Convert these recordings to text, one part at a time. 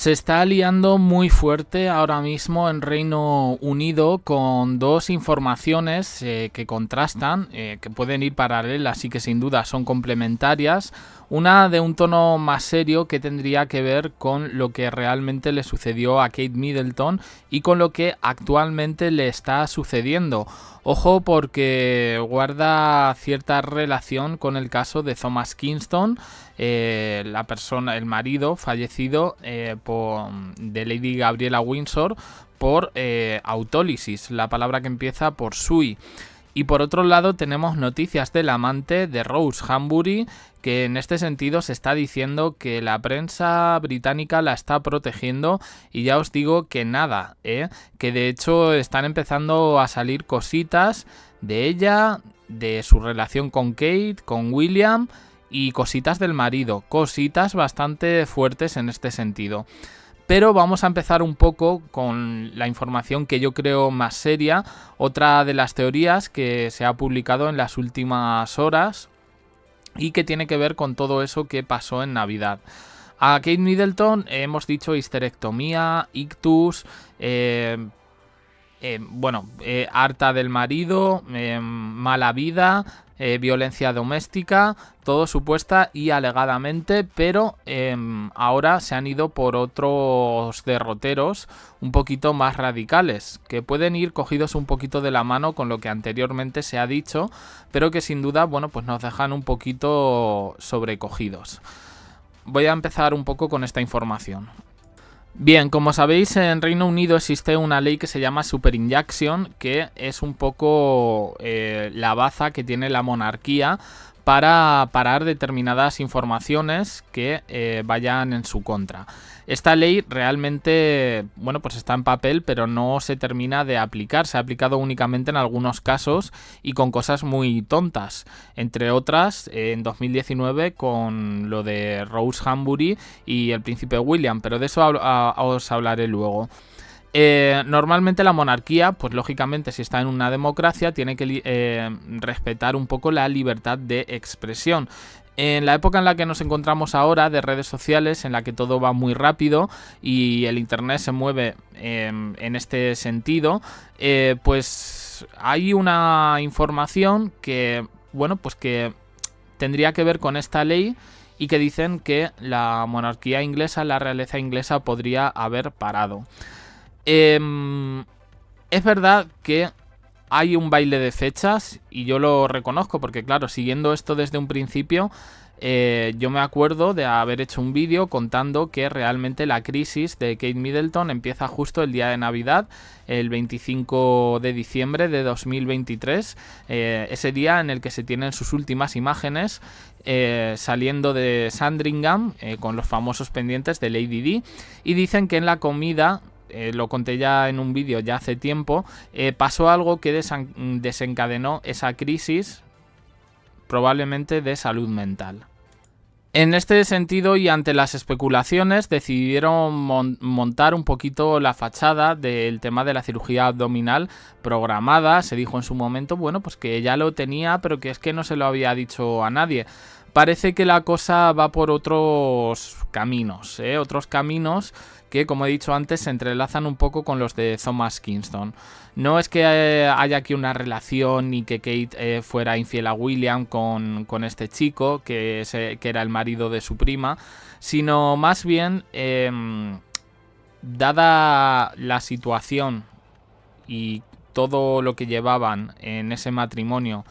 Se está aliando muy fuerte ahora mismo en Reino Unido con dos informaciones eh, que contrastan, eh, que pueden ir paralelas y que sin duda son complementarias. Una de un tono más serio que tendría que ver con lo que realmente le sucedió a Kate Middleton y con lo que actualmente le está sucediendo. Ojo porque guarda cierta relación con el caso de Thomas Kingston, eh, la persona, el marido fallecido eh, por, de Lady Gabriela Windsor por eh, autólisis, la palabra que empieza por sui. Y por otro lado tenemos noticias del amante de Rose Hambury, que en este sentido se está diciendo que la prensa británica la está protegiendo y ya os digo que nada, ¿eh? que de hecho están empezando a salir cositas de ella, de su relación con Kate, con William y cositas del marido, cositas bastante fuertes en este sentido pero vamos a empezar un poco con la información que yo creo más seria, otra de las teorías que se ha publicado en las últimas horas y que tiene que ver con todo eso que pasó en Navidad. A Kate Middleton hemos dicho histerectomía, ictus, em, em, bueno, eh, harta del marido, em, mala vida, eh, violencia doméstica, todo supuesta y alegadamente, pero em, ahora se han ido por otros derroteros un poquito más radicales, que pueden ir cogidos un poquito de la mano con lo que anteriormente se ha dicho, pero que sin duda, bueno, pues nos dejan un poquito sobrecogidos voy a empezar un poco con esta información. Bien, como sabéis, en Reino Unido existe una ley que se llama Injection, que es un poco eh, la baza que tiene la monarquía para parar determinadas informaciones que eh, vayan en su contra. Esta ley realmente, bueno, pues está en papel, pero no se termina de aplicar. Se ha aplicado únicamente en algunos casos y con cosas muy tontas. Entre otras, en 2019 con lo de Rose Hanbury y el príncipe William, pero de eso os hablaré luego. Eh, normalmente la monarquía, pues lógicamente si está en una democracia, tiene que eh, respetar un poco la libertad de expresión. En la época en la que nos encontramos ahora de redes sociales, en la que todo va muy rápido y el Internet se mueve em, en este sentido, eh, pues hay una información que, bueno, pues que tendría que ver con esta ley y que dicen que la monarquía inglesa, la realeza inglesa podría haber parado. Em, es verdad que hay un baile de fechas y yo lo reconozco porque claro, siguiendo esto desde un principio, eh, yo me acuerdo de haber hecho un vídeo contando que realmente la crisis de Kate Middleton empieza justo el día de Navidad, el 25 de diciembre de 2023, eh, ese día en el que se tienen sus últimas imágenes eh, saliendo de Sandringham con los famosos pendientes de Lady D y dicen que en la comida eh, lo conté ya en un vídeo ya hace tiempo, eh, pasó algo que desencadenó esa crisis probablemente de salud mental. En este sentido y ante las especulaciones decidieron montar un poquito la fachada del tema de la cirugía abdominal programada, se dijo en su momento, bueno, pues que ya lo tenía, pero que es que no se lo había dicho a nadie parece que la cosa va por otros caminos, ¿eh? otros caminos que, como he dicho antes, se entrelazan un poco con los de Thomas Kingston. No es que eh, haya aquí una relación ni que Kate eh, fuera infiel a William con, este chico, que, era el marido de su prima, sino más bien, em, dada la situación y todo lo que llevaban en ese matrimonio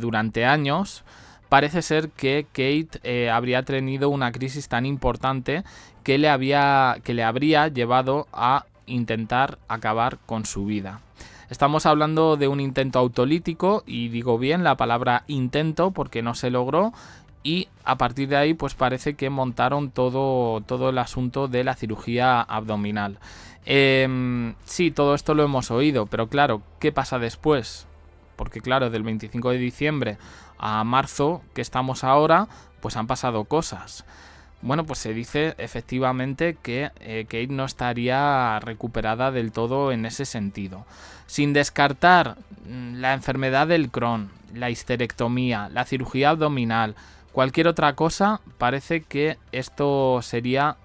durante años, parece ser que Kate eh, habría tenido una crisis tan importante que le, había, que le habría llevado a intentar acabar con su vida. Estamos hablando de un intento autolítico y digo bien la palabra intento porque no se logró y a partir de ahí pues parece que montaron todo, todo el asunto de la cirugía abdominal. Em, sí, todo esto lo hemos oído, pero claro, ¿qué pasa después? Porque claro, del 25 de diciembre a marzo que estamos ahora, pues han pasado cosas. Bueno, pues se dice efectivamente que eh, Kate no estaría recuperada del todo en ese sentido. Sin descartar mm, la enfermedad del Crohn, la histerectomía, la cirugía abdominal, cualquier otra cosa, parece que esto sería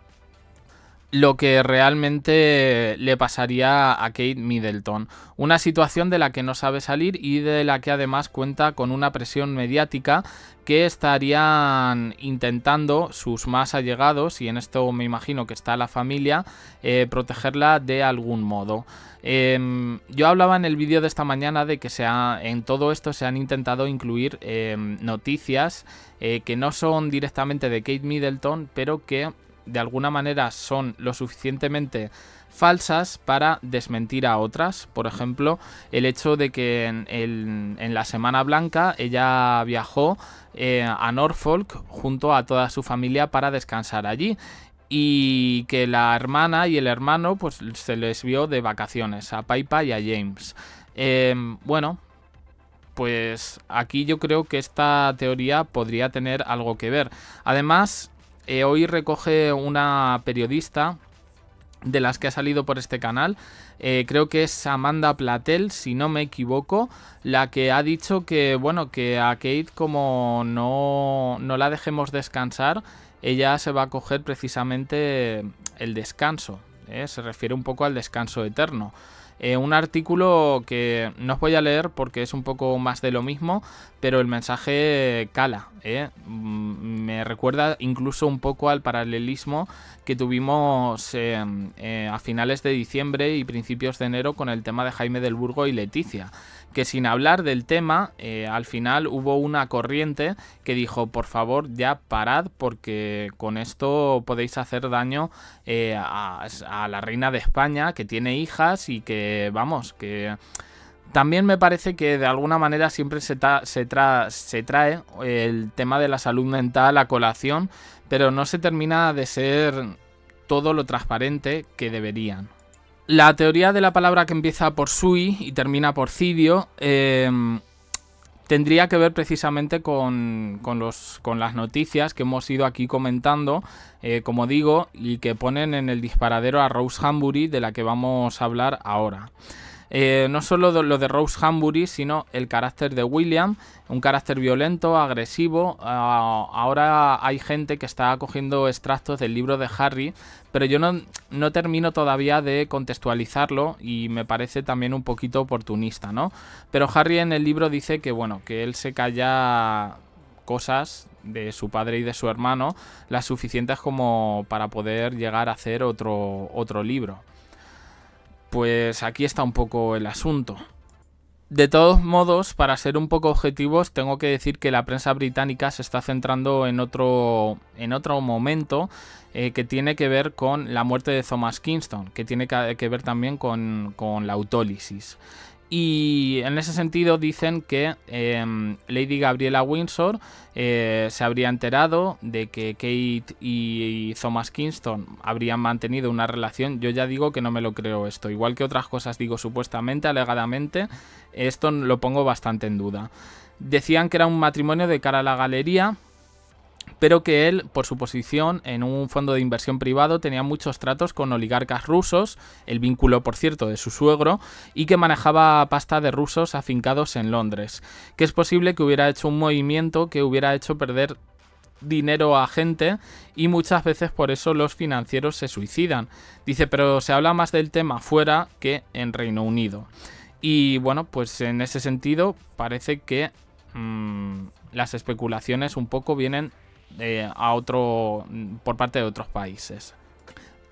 lo que realmente le pasaría a Kate Middleton. Una situación de la que no sabe salir y de la que además cuenta con una presión mediática que estarían intentando sus más allegados, y en esto me imagino que está la familia, eh, protegerla de algún modo. Em, yo hablaba en el vídeo de esta mañana de que en todo esto se han intentado incluir em, noticias eh, que no son directamente de Kate Middleton, pero que de alguna manera son lo suficientemente falsas para desmentir a otras. Por ejemplo, el hecho de que en, la Semana Blanca ella viajó eh, a Norfolk junto a toda su familia para descansar allí y que la hermana y el hermano pues se les vio de vacaciones a Paipa y a James. Em, bueno, pues aquí yo creo que esta teoría podría tener algo que ver. Además, eh, hoy recoge una periodista de las que ha salido por este canal. Eh, creo que es Amanda Platel, si no me equivoco, la que ha dicho que, bueno, que a Kate como no, la dejemos descansar, ella se va a coger precisamente el descanso. ¿eh? Se refiere un poco al descanso eterno. Eh, un artículo que no os voy a leer porque es un poco más de lo mismo, pero el mensaje cala. ¿eh? Mm, me recuerda incluso un poco al paralelismo que tuvimos eh, a finales de diciembre y principios de enero con el tema de Jaime del Burgo y Leticia que sin hablar del tema, eh, al final hubo una corriente que dijo, por favor, ya parad porque con esto podéis hacer daño eh, a, la reina de España, que tiene hijas y que, vamos, que... También me parece que de alguna manera siempre se, se, trae el tema de la salud mental a colación, pero no se termina de ser todo lo transparente que deberían. La teoría de la palabra que empieza por sui y termina por cidio em, tendría que ver precisamente con, con, las noticias que hemos ido aquí comentando, eh, como digo, y que ponen en el disparadero a Rose Hambury, de la que vamos a hablar ahora. Eh, no solo lo de Rose Hambury, sino el carácter de William, un carácter violento, agresivo. Ah, ahora hay gente que está cogiendo extractos del libro de Harry, pero yo no, termino todavía de contextualizarlo y me parece también un poquito oportunista, ¿no? Pero Harry en el libro dice que, bueno, que él se calla cosas de su padre y de su hermano, las suficientes como para poder llegar a hacer otro, otro libro pues aquí está un poco el asunto. De todos modos, para ser un poco objetivos, tengo que decir que la prensa británica se está centrando en otro, en otro momento eh, que tiene que ver con la muerte de Thomas Kingston, que tiene que, ver también con, con la autólisis. Y en ese sentido dicen que em, Lady Gabriela Windsor eh, se habría enterado de que Kate y Thomas Kingston habrían mantenido una relación. Yo ya digo que no me lo creo esto. Igual que otras cosas digo supuestamente, alegadamente, esto lo pongo bastante en duda. Decían que era un matrimonio de cara a la galería, pero que él, por su posición en un fondo de inversión privado, tenía muchos tratos con oligarcas rusos, el vínculo, por cierto, de su suegro, y que manejaba pasta de rusos afincados en Londres, que es posible que hubiera hecho un movimiento que hubiera hecho perder dinero a gente y muchas veces por eso los financieros se suicidan. Dice, pero se habla más del tema fuera que en Reino Unido. Y bueno, pues en ese sentido parece que mm, las especulaciones un poco vienen eh, a otro, mm, por parte de otros países.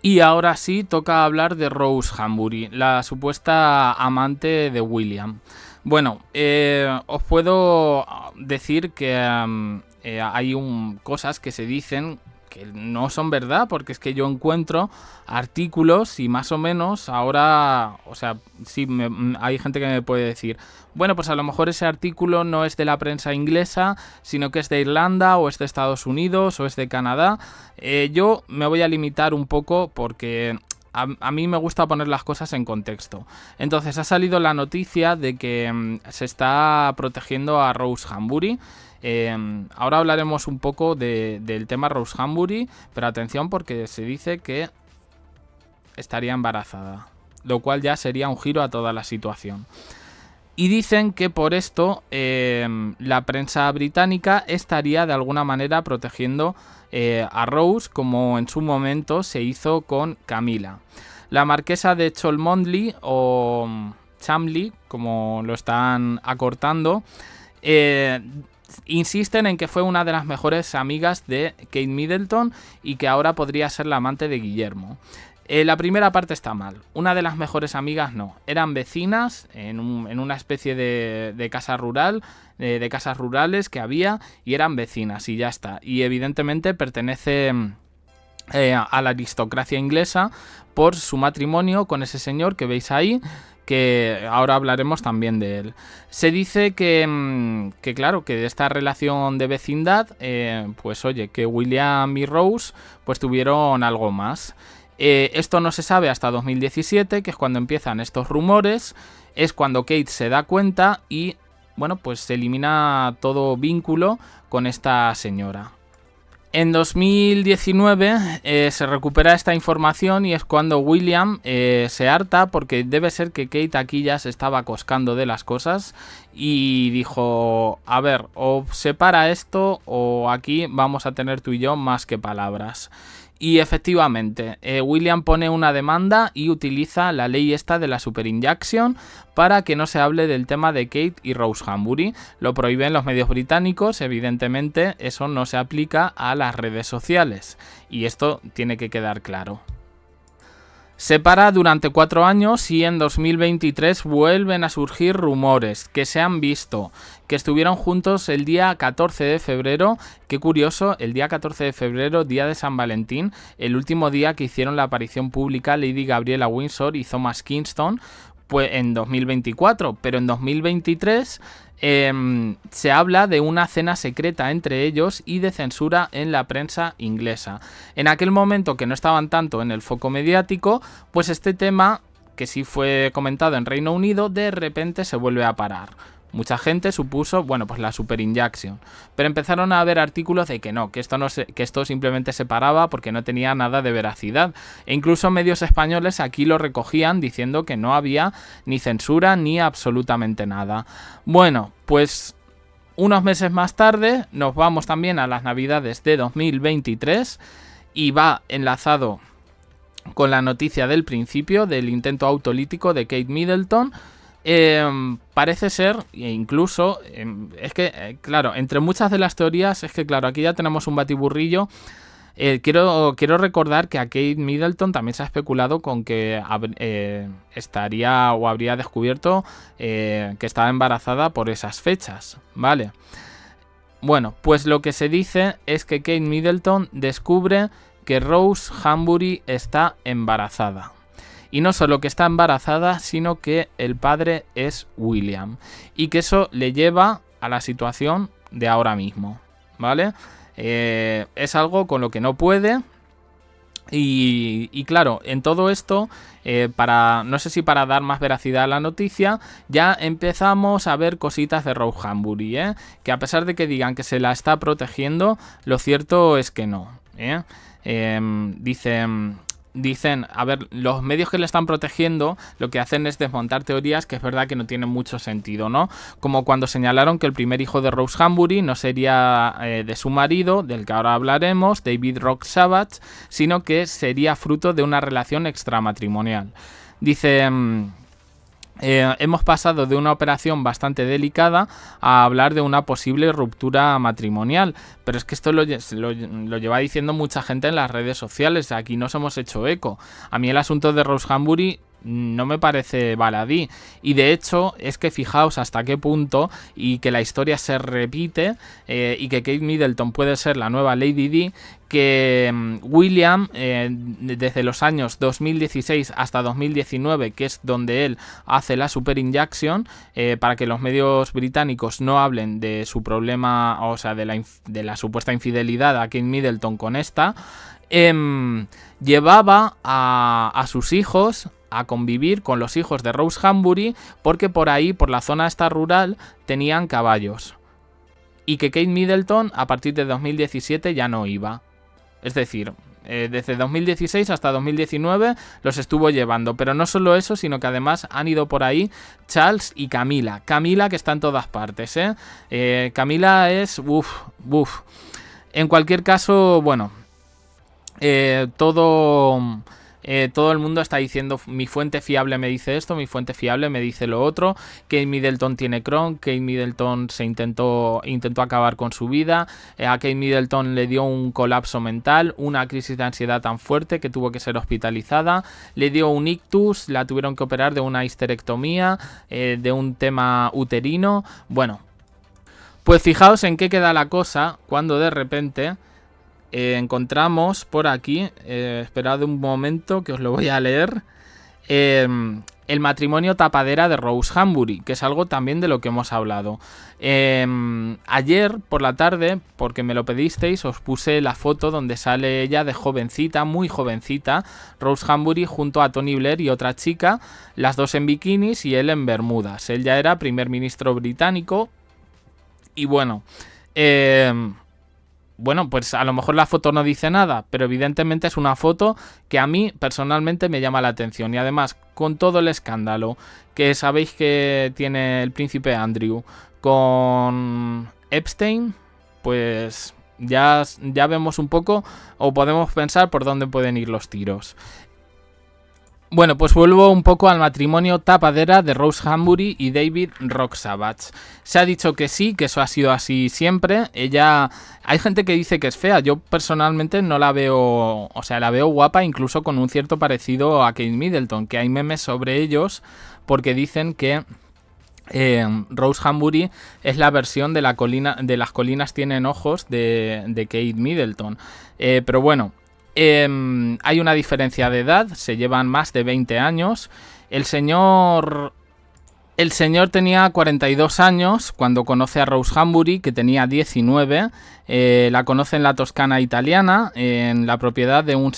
Y ahora sí toca hablar de Rose Hambury, la supuesta amante de William. Bueno, eh, os puedo ah, decir que mm, eh, hay un, cosas que se dicen que no son verdad, porque es que yo encuentro artículos y más o menos ahora, o sea, sí, mm, hay gente que me puede decir, bueno, pues a lo mejor ese artículo no es de la prensa inglesa, sino que es de Irlanda o es de Estados Unidos o es de Canadá. Eh, yo me voy a limitar un poco porque a, a, mí me gusta poner las cosas en contexto. Entonces ha salido la noticia de que mm, se está protegiendo a Rose Hambury. Em, ahora hablaremos un poco del tema Rose Hambury, pero atención porque se dice que estaría embarazada, lo cual ya sería un giro a toda la situación. Y dicen que por esto em, la prensa británica estaría de alguna manera protegiendo eh, a Rose como en su momento se hizo con Camila. La marquesa de Cholmondley o Chamley, como lo están acortando, eh, insisten en que fue una de las mejores amigas de Kate Middleton y que ahora podría ser la amante de Guillermo. Eh, la primera parte está mal. Una de las mejores amigas no. Eran vecinas en, una especie de, casa rural, eh, de casas rurales que había, y eran vecinas y ya está. Y evidentemente pertenece... Mm, eh, a la aristocracia inglesa por su matrimonio con ese señor que veis ahí, que ahora hablaremos también de él. Se dice que, mm, claro, que de esta relación de vecindad, eh, pues oye, que William y Rose pues tuvieron algo más. Eh, esto no se sabe hasta 2017, que es cuando empiezan estos rumores, es cuando Kate se da cuenta y, bueno, pues se elimina todo vínculo con esta señora. En 2019 eh, se recupera esta información y es cuando William eh, se harta porque debe ser que Kate aquí ya se estaba coscando de las cosas y dijo, a ver, o separa esto o aquí vamos a tener tú y yo más que palabras. Y efectivamente, eh, William pone una demanda y utiliza la ley esta de la superinjection para que no se hable del tema de Kate y Rose Hambury. Lo prohíben los medios británicos, evidentemente eso no se aplica a las redes sociales. Y esto tiene que quedar claro. Se para durante cuatro años y en 2023 vuelven a surgir rumores que se han visto, que estuvieron juntos el día 14 de febrero. Qué curioso, el día 14 de febrero, día de San Valentín, el último día que hicieron la aparición pública Lady Gabriela Windsor y Thomas Kingston, en 2024, pero en 2023 em, se habla de una cena secreta entre ellos y de censura en la prensa inglesa. En aquel momento que no estaban tanto en el foco mediático, pues este tema, que sí fue comentado en Reino Unido, de repente se vuelve a parar. Mucha gente supuso, bueno, pues la superinjection. Pero empezaron a haber artículos de que no, que esto, no que esto simplemente se paraba porque no tenía nada de veracidad. E incluso medios españoles aquí lo recogían diciendo que no había ni censura ni absolutamente nada. Bueno, pues unos meses más tarde nos vamos también a las navidades de 2023 y va enlazado con la noticia del principio del intento autolítico de Kate Middleton Em, parece ser, e incluso, em, es que, eh, claro, entre muchas de las teorías, es que, claro, aquí ya tenemos un batiburrillo. Eh, quiero, quiero recordar que a Kate Middleton también se ha especulado con que eh, estaría o habría descubierto que estaba embarazada por esas fechas, ¿vale? Bueno, pues lo que se dice es que Kate Middleton descubre que Rose Hambury está embarazada. Y no solo que está embarazada, sino que el padre es William. Y que eso le lleva a la situación de ahora mismo, ¿vale? Eh, es algo con lo que no puede. Y, claro, en todo esto, eh, para no sé si para dar más veracidad a la noticia, ya empezamos a ver cositas de Rose ¿eh? que a pesar de que digan que se la está protegiendo, lo cierto es que no. ¿eh? eh dicen, a ver, los medios que le están protegiendo lo que hacen es desmontar teorías que es verdad que no tienen mucho sentido, ¿no? Como cuando señalaron que el primer hijo de Rose Hambury no sería eh, de su marido, del que ahora hablaremos, David Rock Savage, sino que sería fruto de una relación extramatrimonial. Dicen... Eh, hemos pasado de una operación bastante delicada a hablar de una posible ruptura matrimonial. Pero es que esto lo, lleva diciendo mucha gente en las redes sociales. Aquí nos hemos hecho eco. A mí el asunto de Rose Hambury no me parece baladí. Y de hecho, es que fijaos hasta qué punto y que la historia se repite eh, y que Kate Middleton puede ser la nueva Lady D, que mm, William, eh, desde los años 2016 hasta 2019, que es donde él hace la super eh, para que los medios británicos no hablen de su problema, o sea, de la, de la supuesta infidelidad a Kate Middleton con esta, em, llevaba a, a sus hijos a convivir con los hijos de Rose Hambury porque por ahí, por la zona esta rural, tenían caballos. Y que Kate Middleton a partir de 2017 ya no iba. Es decir, eh, desde 2016 hasta 2019 los estuvo llevando. Pero no solo eso, sino que además han ido por ahí Charles y Camila. Camila que está en todas partes, ¿eh? eh Camila es... Uf, uf. En cualquier caso, bueno... Eh, todo eh, todo el mundo está diciendo mi fuente fiable me dice esto, mi fuente fiable me dice lo otro, Kate Middleton tiene que Kate Middleton se intentó, intentó acabar con su vida, eh, a Kate Middleton le dio un colapso mental, una crisis de ansiedad tan fuerte que tuvo que ser hospitalizada, le dio un ictus, la tuvieron que operar de una histerectomía, eh, de un tema uterino, bueno. Pues fijaos en qué queda la cosa cuando de repente eh, encontramos por aquí, eh, esperad un momento que os lo voy a leer, em, el matrimonio tapadera de Rose Hambury, que es algo también de lo que hemos hablado. Em, ayer por la tarde, porque me lo pedisteis, os puse la foto donde sale ella de jovencita, muy jovencita, Rose Hambury junto a Tony Blair y otra chica, las dos en bikinis y él en bermudas. Él ya era primer ministro británico. Y bueno, eh, bueno, pues a lo mejor la foto no dice nada, pero evidentemente es una foto que a mí personalmente me llama la atención. Y además, con todo el escándalo que sabéis que tiene el príncipe Andrew con Epstein, pues ya, ya vemos un poco o podemos pensar por dónde pueden ir los tiros. Bueno, pues vuelvo un poco al matrimonio tapadera de Rose Hambury y David Roxabach. Se ha dicho que sí, que eso ha sido así siempre. Ella. Hay gente que dice que es fea. Yo personalmente no la veo. O sea, la veo guapa, incluso con un cierto parecido a Kate Middleton, que hay memes sobre ellos, porque dicen que. Eh, Rose Hambury es la versión de la colina de las colinas tienen ojos de, de Kate Middleton. Eh, pero bueno, Em, hay una diferencia de edad, se llevan más de 20 años. El señor... El señor tenía 42 años cuando conoce a Rose Hambury, que tenía 19. Eh, la conoce en la Toscana italiana, en la propiedad de un,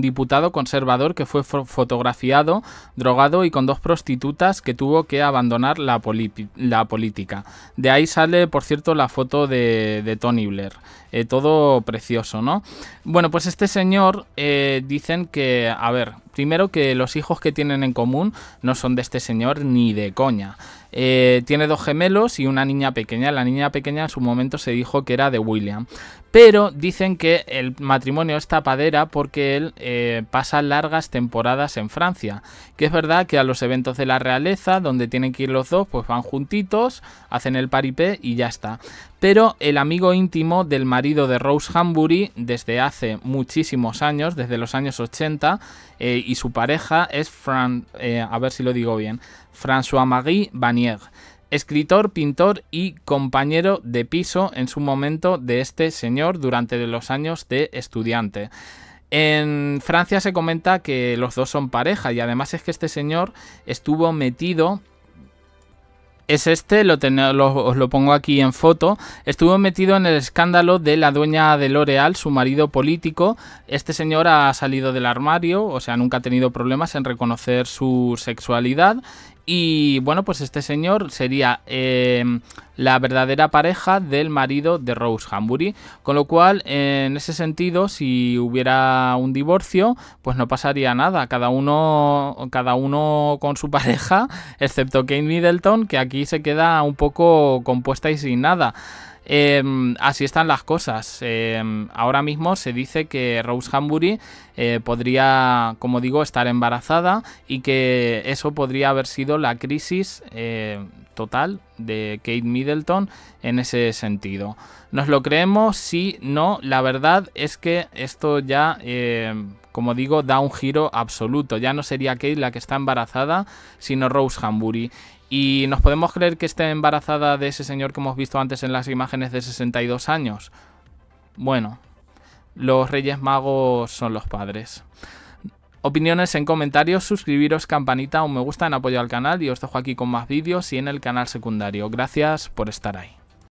diputado conservador que fue fotografiado, drogado y con dos prostitutas que tuvo que abandonar la, política. De ahí sale, por cierto, la foto de, Tony Blair. Eh, todo precioso, ¿no? Bueno, pues este señor eh, dicen que, a ver, primero que los hijos que tienen en común no son de este señor ni de coña. Eh, tiene dos gemelos y una niña pequeña. La niña pequeña en su momento se dijo que era de William. Pero dicen que el matrimonio es tapadera porque él eh, pasa largas temporadas en Francia. Que es verdad que a los eventos de la realeza, donde tienen que ir los dos, pues van juntitos, hacen el paripé y ya está. Pero el amigo íntimo del marido de Rose Hambury, desde hace muchísimos años, desde los años 80, eh, y su pareja es Fran, eh, a ver si lo digo bien, François-Marie Vanier escritor, pintor y compañero de piso en su momento de este señor durante los años de estudiante. En Francia se comenta que los dos son pareja y además es que este señor estuvo metido es este, lo, os lo pongo aquí en foto, estuvo metido en el escándalo de la dueña de L'Oreal, su marido político. Este señor ha salido del armario, o sea, nunca ha tenido problemas en reconocer su sexualidad y bueno, pues este señor sería em, la verdadera pareja del marido de Rose Hambury. Con lo cual, en ese sentido, si hubiera un divorcio, pues no pasaría nada. Cada uno, cada uno con su pareja, excepto Kate Middleton, que aquí se queda un poco compuesta y sin nada. Em, así están las cosas. Em, ahora mismo se dice que Rose Hambury eh, podría, como digo, estar embarazada y que eso podría haber sido la crisis eh, total de Kate Middleton en ese sentido. ¿Nos lo creemos? Sí, no. La verdad es que esto ya, em, como digo, da un giro absoluto. Ya no sería Kate la que está embarazada, sino Rose Hambury. ¿Y nos podemos creer que esté embarazada de ese señor que hemos visto antes en las imágenes de 62 años? Bueno, los Reyes Magos son los padres. Opiniones en comentarios, suscribiros, campanita, un me gusta en apoyo al canal y os dejo aquí con más vídeos y en el canal secundario. Gracias por estar ahí.